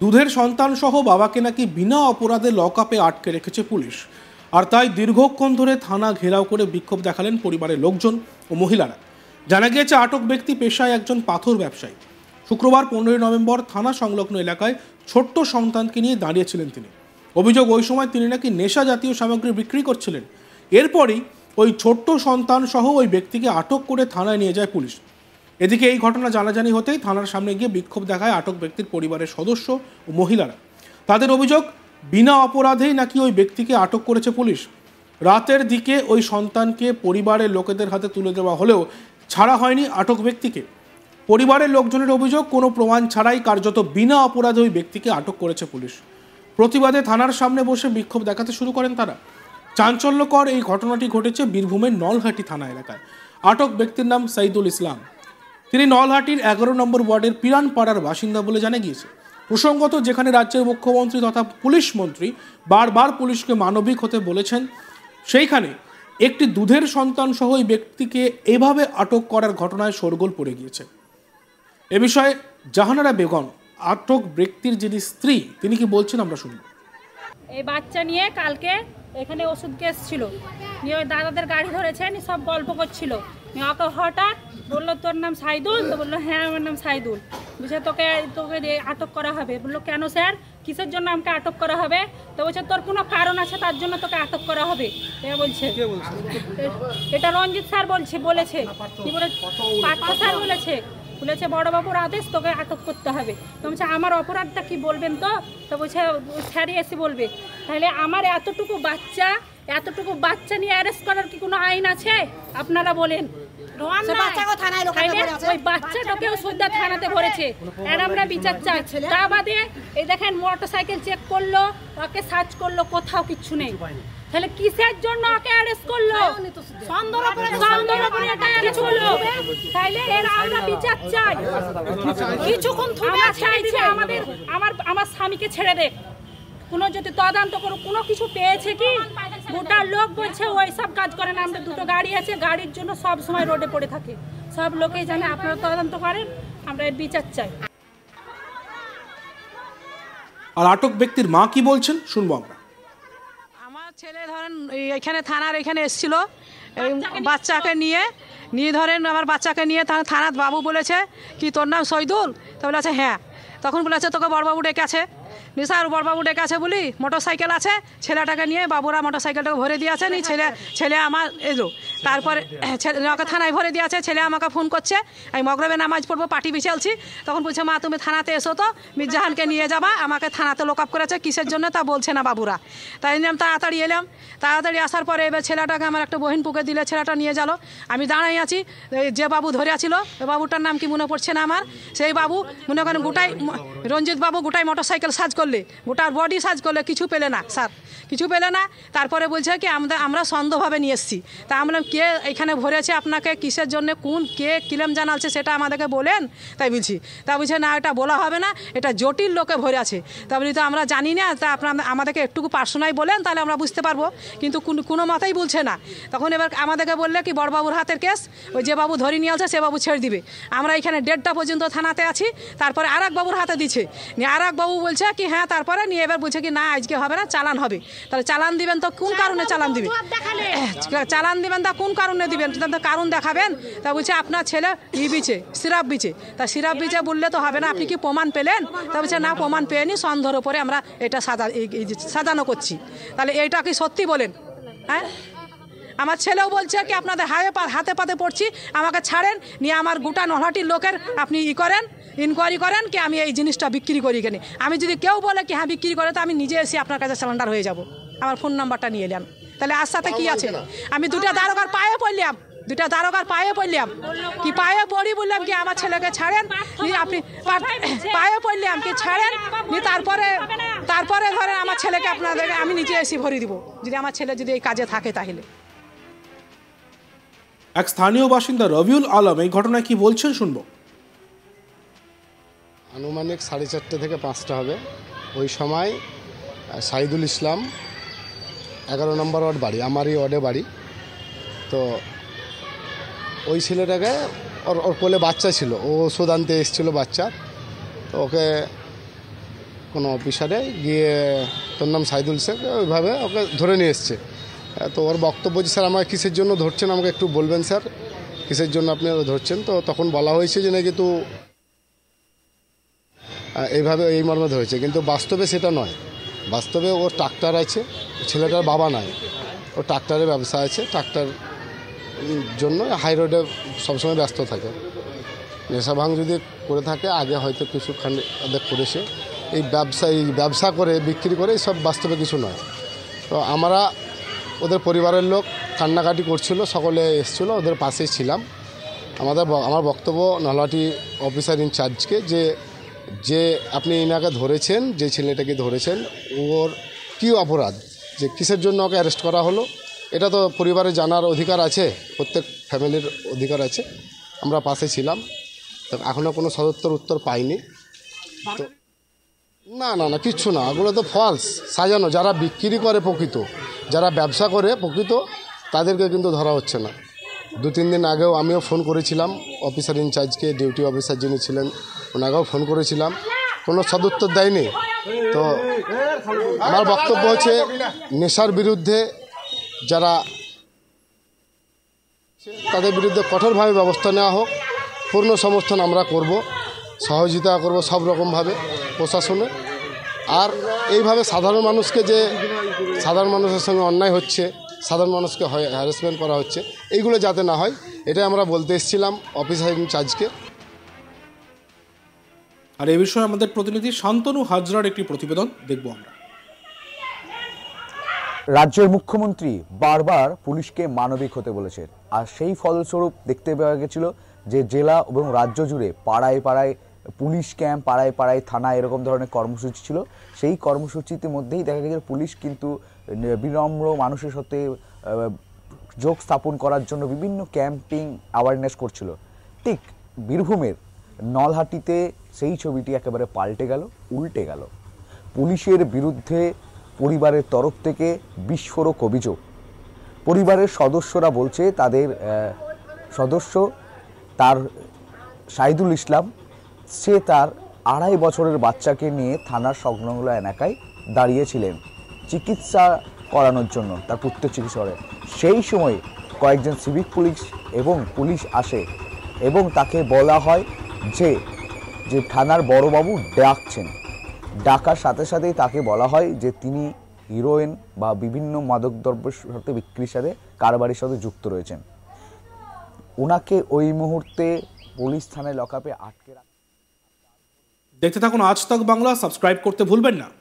দুধের সন্তানসহ বাবাকে নাকি বিনা অপরাধে লকআপে আটকে রেখেছে পুলিশ আর তাই দীর্ঘক্ষণ ধরে থানা ঘেরাও করে বিক্ষোভ দেখালেন পরিবারের লোকজন ও মহিলারা জানা গিয়েছে আটক ব্যক্তি পেশায় একজন পাথর ব্যবসায়ী শুক্রবার পনেরোই নভেম্বর থানা সংলগ্ন এলাকায় ছোট্ট সন্তানকে নিয়ে দাঁড়িয়েছিলেন তিনি অভিযোগ ওই সময় তিনি নাকি নেশা জাতীয় সামগ্রী বিক্রি করছিলেন এরপরই ওই ছোট্ট সন্তান সহ ওই ব্যক্তিকে আটক করে থানায় নিয়ে যায় পুলিশ এদিকে এই ঘটনা জানাজানি হতেই থানার সামনে গিয়ে বিক্ষোভ দেখায় আটক ব্যক্তির পরিবারের সদস্য ও মহিলারা তাদের অভিযোগ বিনা অপরাধেই নাকি ওই ব্যক্তিকে আটক করেছে পুলিশ রাতের দিকে ওই সন্তানকে পরিবারের লোকেদের হাতে তুলে দেওয়া হলেও ছাড়া হয়নি আটক ব্যক্তিকে পরিবারের লোকজনের অভিযোগ কোনো প্রমাণ ছাড়াই কার্যত বিনা অপরাধে ওই ব্যক্তিকে আটক করেছে পুলিশ প্রতিবাদে থানার সামনে বসে বিক্ষোভ দেখাতে শুরু করেন তারা চাঞ্চল্যকর এই ঘটনাটি ঘটেছে বীরভূমের নলহাটি থানা এলাকায় আটক ব্যক্তির নাম সাইদুল ইসলাম তিনি নলহাটির এগারো নম্বর ওয়ার্ডের পিরান পাড়ার বাসিন্দা বলে জানা গিয়েছে প্রসঙ্গত যেখানে রাজ্যের মুখ্যমন্ত্রী তথা পুলিশ মন্ত্রী বারবার পুলিশকে মানবিক হতে বলেছেন সেইখানে একটি দুধের সন্তান সহ ওই ব্যক্তিকে এভাবে আটক করার ঘটনায় শোরগোল পড়ে গিয়েছে এ বিষয়ে জাহানারা বেগম আটক ব্যক্তির যিনি স্ত্রী তিনি কি বলছেন আমরা শুনব এই বাচ্চা নিয়ে কালকে এখানে ওষুধ কেস ছিল নিয়ে ওই দাদাদের গাড়ি ধরেছেন সব গল্প করছিল ওকে হঠাৎ বললো তোর নাম সাইদুল তো বললো হ্যাঁ আমার নাম সাইদুল বলছে তোকে তোকে আটক করা হবে বললো কেন স্যার কিসের জন্য আমাকে আটক করা হবে তো বলছে তোর কোনো কারণ আছে তার জন্য তোকে আটক করা হবে বলছে এটা রঞ্জিত স্যার বলছে বলেছে কি বলে পার্থ স্যার বলেছে বলেছে বড়োবাবুর আদেশ তোকে আটক করতে হবে তো বলছে আমার অপরাধটা কি বলবেন তো তো বলছে স্যারই এসে বলবে তাহলে আমার এতটুকু বাচ্চা এতটুকু বাচ্চা নিয়ে অ্যারেস্ট করার কি কোনো আইন আছে আপনারা বলেন মোটর সাইকেল চেক করলো ওকে সার্চ করলো কোথাও কিচ্ছু নেই তাহলে কিসের জন্য ওকে অ্যারেস্ট করলো তাইলে এরা আমরা আচ্ছা, আচ্ছা, বিচার আচ্ছা, চাই কিছুক্ষণ চাইছে আমার আমার স্বামীকে ছেড়ে দেখ কোনো যদি তদন্ত করো কোনো কিছু পেয়েছে কি গোটা লোক বলছে ওই সব কাজ করে না আমাদের দুটো গাড়ি আছে গাড়ির জন্য সব সময় রোডে পড়ে থাকে সব লোকেই জানে আপনারা তদন্ত করেন আমরা এর বিচার চাই আর আটক ব্যক্তির মা কি বলছেন শুনবো আমরা আমার ছেলে ধরেন এখানে থানার এখানে এসেছিল বাচ্চাকে নিয়ে নিয়ে ধরেন আমার বাচ্চাকে নিয়ে থানার বাবু বলেছে কি তোর নাম তা তো আছে হ্যাঁ তখন বলে আছে তোকে বড়বাবু ডেকে আছে নিশার ডেকে আছে বলি মোটর সাইকেল আছে ছেলেটাকে নিয়ে বাবুরা মোটর সাইকেলটাকে ভরে আছে নি ছেলে ছেলে আমার এলো তারপরে ছেলে থানায় ভরে দিয়েছে ছেলে আমাকে ফোন করছে আমি মগরবে নামাজ পড়বো পার্টি বিছালছি তখন বলছে মা তুমি থানাতে এসো তো মির্জাহানকে নিয়ে যাবা আমাকে থানাতে লোক আপ করেছে কিসের জন্য তা বলছে না বাবুরা তাই নিয়ে তাড়াতাড়ি এলাম তাড়াতাড়ি আসার পরে এবার ছেলেটাকে আমার একটা বহিন পুকে দিলে ছেলেটা নিয়ে গেল আমি দাঁড়াই আছি যে বাবু ধরে আছিল বাবুটার নাম কি মনে পড়ছে না আমার সেই বাবু মনে করেন গোটাই রঞ্জিত বাবু গোটাই মোটর সাইকেল সাজ করলে গোটার বডি সাজ করলে কিছু পেলে না স্যার কিছু পেলে না তারপরে বলছে কি আমরা আমরা সন্দেহভাবে নিয়ে এসেছি তা আমরা কে এখানে ভরেছে আপনাকে কিসের জন্য কোন কে কিলেম জানালছে সেটা আমাদেরকে বলেন তাই বলছি তা বলছে না এটা বলা হবে না এটা জটিল লোকে ভরে আছে তা বলি তো আমরা জানি না তা আপনার আমাদেরকে একটুকু পার্সোনাই বলেন তাহলে আমরা বুঝতে পারবো কিন্তু কোনো মাথাই বলছে না তখন এবার আমাদেরকে বললে কি বড়বাবুর হাতের কেস ওই যে বাবু ধরে নিয়ে আসছে সে বাবু ছেড়ে দিবে আমরা এখানে দেড়টা পর্যন্ত থানাতে আছি তারপরে আর বাবুর হাতে দিচ্ছে আর বাবু বলছে কি হ্যাঁ তারপরে নিয়ে এবার বলছে কি না আজকে হবে না চালান হবে তাহলে চালান দিবেন তো কোন কারণে চালান দিবেন চালান দিবেন তা কোন কারণে দিবেন তো কারণ দেখাবেন তা বলছে আপনার ছেলে ই বিছে সিরাপ বিছে তা সিরাপ বিছে বললে তো হবে না আপনি কি প্রমাণ পেলেন তা বলছে না প্রমাণ পেয়ে নি সন্দেহের উপরে আমরা এটা সাজা সাজানো করছি তাহলে এটা কি সত্যি বলেন হ্যাঁ আমার ছেলেও বলছে কি আপনাদের হায়ে পা হাতে পাতে পড়ছি আমাকে ছাড়েন নিয়ে আমার গোটা নলহাটির লোকের আপনি ই করেন ইনকোয়ারি করেন কি আমি এই জিনিসটা বিক্রি করি কেন আমি যদি কেউ বলে কি হ্যাঁ বিক্রি করে তো আমি নিজে এসে আপনার কাছে সিলিন্ডার হয়ে যাব আমার ফোন নাম্বারটা নিয়ে এলাম তাহলে আর সাথে কী আছে আমি দুটা দারোগার পায়ে পড়লাম দুটা দারোগার পায়ে পড়লাম কি পায়ে পড়ি বললাম কি আমার ছেলেকে ছাড়েন আপনি পায়ে পড়লাম কি ছাড়েন তারপরে তারপরে ধরেন আমার ছেলেকে আপনাদের আমি নিজে এসে ভরি দিব যদি আমার ছেলে যদি এই কাজে থাকে তাহলে এক স্থানীয় বাসিন্দা রবিউল আলম এই ঘটনায় কি বলছেন শুনব আনুমানিক সাড়ে চারটে থেকে পাঁচটা হবে ওই সময় সাইদুল ইসলাম এগারো নম্বর ওয়ার্ড বাড়ি আমারই ওয়ার্ডে বাড়ি তো ওই ছেলেটাকে ওর ওর কোলে বাচ্চা ছিল ও ওষুধ আনতে এসেছিলো বাচ্চা তো ওকে কোনো অফিসারে গিয়ে তোর নাম সাইদুল শেখ ওইভাবে ওকে ধরে নিয়ে এসছে তো ওর বক্তব্য যে স্যার আমাকে কিসের জন্য ধরছেন আমাকে একটু বলবেন স্যার কিসের জন্য আপনি ধরছেন তো তখন বলা হয়েছে যে নাকি তো এইভাবে এই মর্মে ধরেছে কিন্তু বাস্তবে সেটা নয় বাস্তবে ওর ট্রাক্টর আছে ছেলেটার বাবা নাই ও ট্রাক্টারের ব্যবসা আছে ট্রাক্টার জন্য হাই রোডে সবসময় ব্যস্ত থাকে নেশা ভাঙ যদি করে থাকে আগে হয়তো কিছু খান করেছে এই ব্যবসা এই ব্যবসা করে বিক্রি করে সব বাস্তবে কিছু নয় তো আমরা ওদের পরিবারের লোক কান্নাকাটি করছিল সকলে এসছিল ওদের পাশেই ছিলাম আমাদের আমার বক্তব্য নলহাটি অফিসার ইনচার্জকে যে যে আপনি এনাকে ধরেছেন যে ছেলেটাকে ধরেছেন ওর কী অপরাধ যে কিসের জন্য ওকে অ্যারেস্ট করা হলো এটা তো পরিবারে জানার অধিকার আছে প্রত্যেক ফ্যামিলির অধিকার আছে আমরা পাশে ছিলাম তো এখনও কোনো সদত্তর উত্তর পাইনি তো না না না কিচ্ছু না ওগুলো তো ফলস সাজানো যারা বিক্রি করে প্রকৃত যারা ব্যবসা করে প্রকৃত তাদেরকে কিন্তু ধরা হচ্ছে না দু তিন দিন আগেও আমিও ফোন করেছিলাম অফিসার ইনচার্জকে ডিউটি অফিসার যিনি ছিলেন ওনাকেও ফোন করেছিলাম কোনো সদুত্তর দেয়নি তো আমার বক্তব্য হচ্ছে নেশার বিরুদ্ধে যারা তাদের বিরুদ্ধে কঠোরভাবে ব্যবস্থা নেওয়া হোক পূর্ণ সমর্থন আমরা করব সহযোগিতা করব সব রকমভাবে প্রশাসনে আর এইভাবে সাধারণ মানুষকে যে সাধারণ মানুষের সঙ্গে অন্যায় হচ্ছে সাধারণ মানুষকে হ্যারাসমেন্ট করা হচ্ছে এইগুলো যাতে না হয় এটা আমরা বলতে এসেছিলাম অফিস চার্জকে আর এ বিষয়ে আমাদের প্রতিনিধি শান্তনু হাজরার একটি প্রতিবেদন দেখব আমরা রাজ্যের মুখ্যমন্ত্রী বারবার পুলিশকে মানবিক হতে বলেছেন আর সেই ফলস্বরূপ দেখতে পাওয়া গেছিল যে জেলা এবং রাজ্য জুড়ে পাড়ায় পাড়ায় পুলিশ ক্যাম্প পাড়ায় পাড়ায় থানা এরকম ধরনের কর্মসূচি ছিল সেই কর্মসূচিতে মধ্যেই দেখা গেছে পুলিশ কিন্তু বিনম্র মানুষের সাথে যোগ স্থাপন করার জন্য বিভিন্ন ক্যাম্পিং অ্যাওয়ারনেস করছিল ঠিক বীরভূমের নলহাটিতে সেই ছবিটি একেবারে পাল্টে গেল উল্টে গেল পুলিশের বিরুদ্ধে পরিবারের তরফ থেকে বিস্ফোরক অভিযোগ পরিবারের সদস্যরা বলছে তাদের সদস্য তার সাইদুল ইসলাম সে তার আড়াই বছরের বাচ্চাকে নিয়ে থানার সংলগ্ন এলাকায় দাঁড়িয়েছিলেন চিকিৎসা করানোর জন্য তার পুত্রের চিকিৎসা করে সেই সময় কয়েকজন সিভিক পুলিশ এবং পুলিশ আসে এবং তাকে বলা হয় যে যে থানার বড়বাবু ডাকছেন ডাকার সাথে সাথেই তাকে বলা হয় যে তিনি হিরোইন বা বিভিন্ন মাদকদ্রব্যের সাথে বিক্রির সাথে কারবারির সাথে যুক্ত রয়েছেন ওনাকে ওই মুহূর্তে পুলিশ থানায় লকআপে আটকে রাখা দেখতে থাকুন আজ তক বাংলা সাবস্ক্রাইব করতে ভুলবেন না